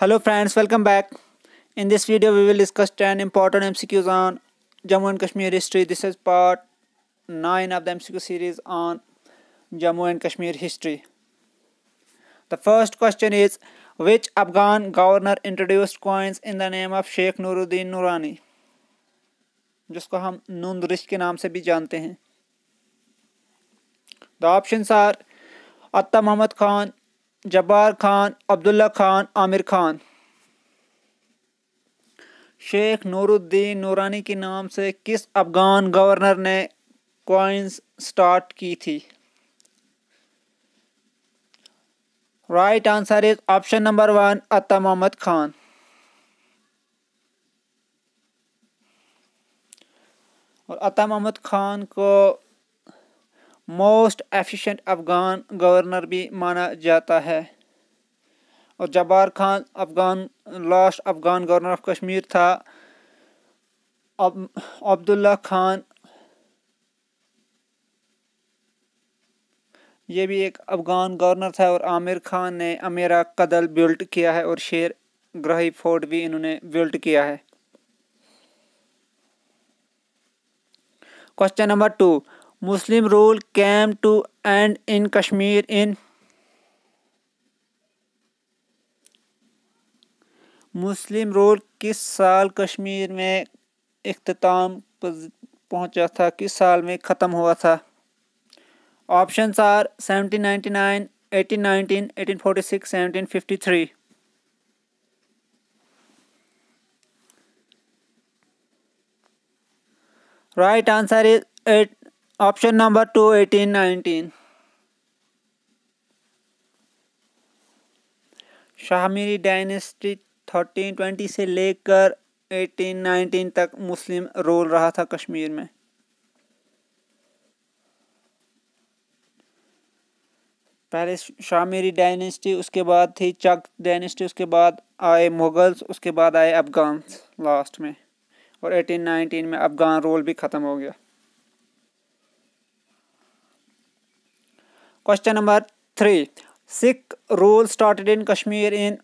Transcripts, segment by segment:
hello friends welcome back in this video we will discuss 10 important mcqs on jammu and kashmir history this is part 9 of the mcq series on jammu and kashmir history the first question is which afghan governor introduced coins in the name of sheikh nuruddin nurani जिसको हम नूंदरिश के नाम से भी जानते हैं the options are अत्ता मोहम्मद खान जब्बार खान अब्दुल्ला खान आमिर खान शेख नूरुद्दीन नूरानी के नाम से किस अफगान गवर्नर ने क्वाइंस स्टार्ट की थी right answer is option number one Ata Mohammad Khan और अता मोहम्मद खान को मोस्ट एफिशिएंट अफ़गान गवर्नर भी माना जाता है और Jabbar Khan Afghan last Afghan governor of Kashmir था अब्दुल्ला खान ये भी एक अफ़गान गवर्नर था और आमिर खान ने अमेरा कदल बिल्ट किया है और शेर ग्रही फोर्ट भी इन्होंने बिल्ट किया है question number two Muslim rule came to end in Kashmir in Muslim rule किस साल कश्मीर में अख्ताम पहुंचा था किस साल में ख़त्म हुआ था option are seventeen ninety nine eighteen nineteen eighteen forty six seventeen fifty three right answer is at option number two eighteen nineteen Shahmiri dynasty thirteen twenty से लेकर एटीन नाइनटीन तक मुस्लिम रोल रहा था कश्मीर में पहले शामीरी डायनेस्टी उसके बाद थी चक डायनेस्टी उसके बाद आए मुगल्स उसके बाद आए अफगान लास्ट में और 1819 में अफगान रोल भी ख़त्म हो गया question number three Sikh rule started in Kashmir in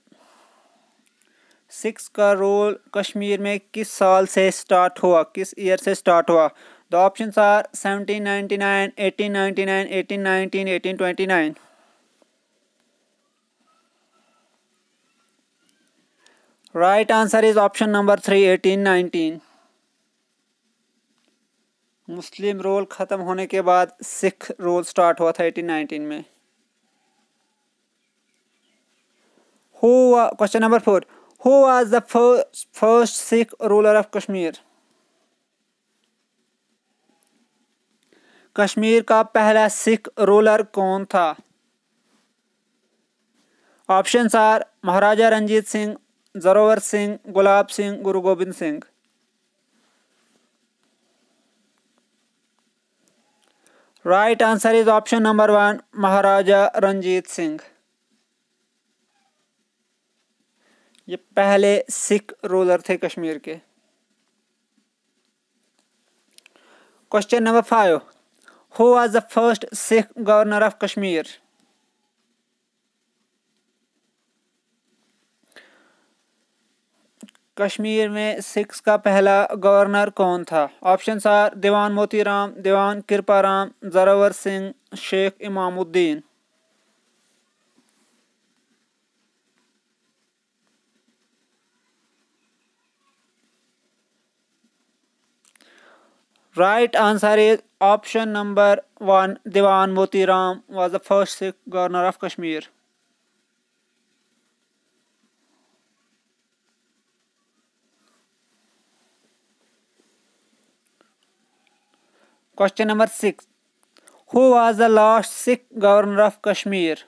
Sikhs का रूल कश्मीर में किस साल से स्टार्ट हुआ किस ईयर से स्टार्ट हुआ the option are seventeen ninety nine eighteen ninety nine eighteen nineteen eighteen twenty nine right answer is option number three eighteen nineteen Muslim rule ख़त्म होने के बाद सिख रोल स्टार्ट हुआ था एटीन नाइनटीन में question number four who who was the first first sikh ruler Kashmir का पहला Sikh ruler कौन था option are Maharaja Ranjit Singh Zorawar Singh Gulab Singh Guru Gobind Singh right answer is option number one Maharaja Ranjit Singh ये पहले सिख रूलर थे कश्मीर के question number five who was the first Sikh governor of Kashmir Kashmir में सिख्स का पहला गवर्नर कौन था ऑप्शन सार दीवान Moti Ram Diwan Kripa Ram Zorawar Singh Sheikh Imamuddin right answer is option number one Diwan Moti Ram was the first Sikh governor of Kashmir question number six who was the last Sikh governor of Kashmir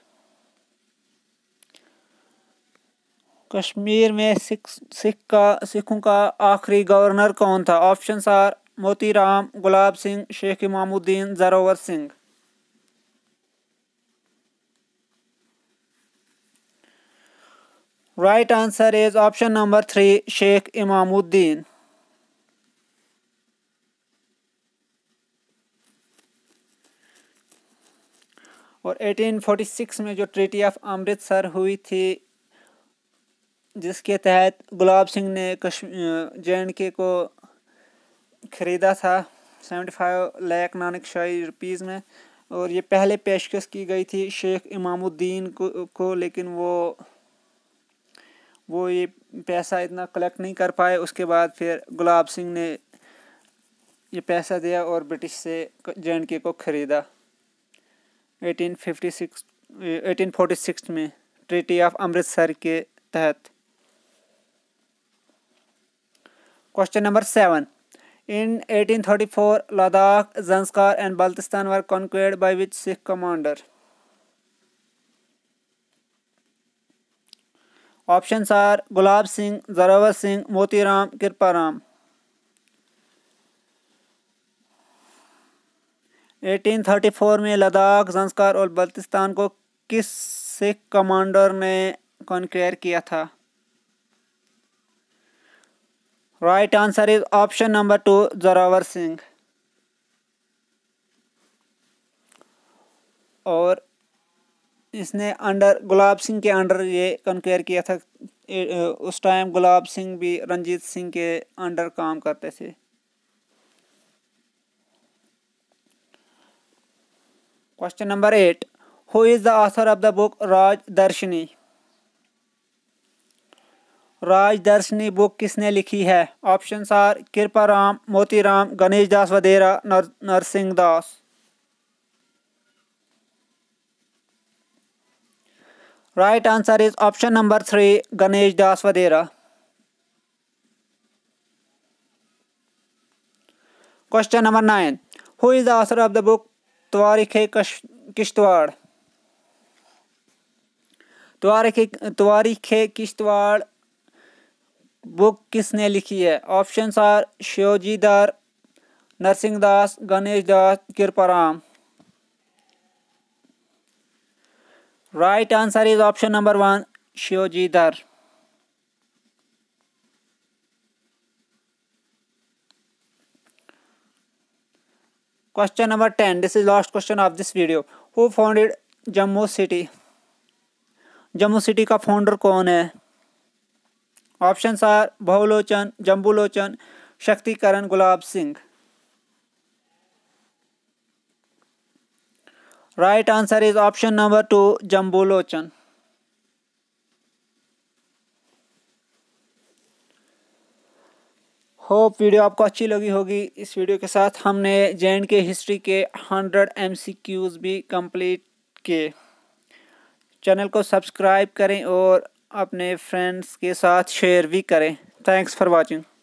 Kashmir में सिख सिख का सिखों का आखिरी गवर्नर कौन था option are Motiram Gulab Singh Sheikh Imamuddin Zorawar Singh right answer is option number three Sheikh Imamuddin और 1846 में जो ट्रीटी ऑफ अमृतसर हुई थी जिसके तहत गुलाब सिंह ने कश जे के को ख़रीदा था seventy five lakh Nanak Shahi rupees में और ये पहले पेशकश की गई थी शेख इमामुद्दीन को, को लेकिन वो वो ये पैसा इतना कलेक्ट नहीं कर पाए उसके बाद फिर गुलाब सिंह ने ये पैसा दिया और ब्रिटिश से जे को ख़रीदा एटीन फिफ्टी सिक्स 1856 में ट्रीटी ऑफ अमृतसर के तहत question number seven in 1834 Ladakh Zanskar and Baltistan were conquered by which Sikh commander option are Gulab Singh Zorawar Singh Moti Ram कृपा राम 1834 में लद्दाख जंस्कार और बल्तिस्तान को किस सिख कमांडर ने कॉन्क्वेयर किया था right answer is option number two Zorawar Singh और इसने अंडर गुलाब सिंह के अंडर ये कॉन्क्वेयर किया था उस टाइम गुलाब सिंह भी रंजीत सिंह के अंडर काम करते थे question number eight who is the author of the book Raj Darshani Raj दर्शनी बुक किसने लिखी है ऑप्शन आर कृपा राम राम गणेश दास वधेरा नर, Narsingh Das right answer is option number three Ganesh Das Vadhera question number nine who is the author of the book कश किश्तवाड़ तवारिख तवारिख किश्तवाड़ बुक किसने लिखी है option are Shivjidar Narsingh Das Ganesh Das Kriparam right answer is option number one Shivjidar question number ten this is last question of this video who founded Jammu city Jammu city का founder कौन है option are Bahulochan Jambulochan Shaktikaran Gulab Singh right answer is option number two Jambulochan hope video आपको अच्छी लगी होगी इस video के साथ हमने जे के हिस्ट्री के 100 एमसीक्यूज भी कंप्लीट किए चैनल को सब्सक्राइब करें और अपने फ्रेंड्स के साथ शेयर भी करें थैंक्स फॉर वाचिंग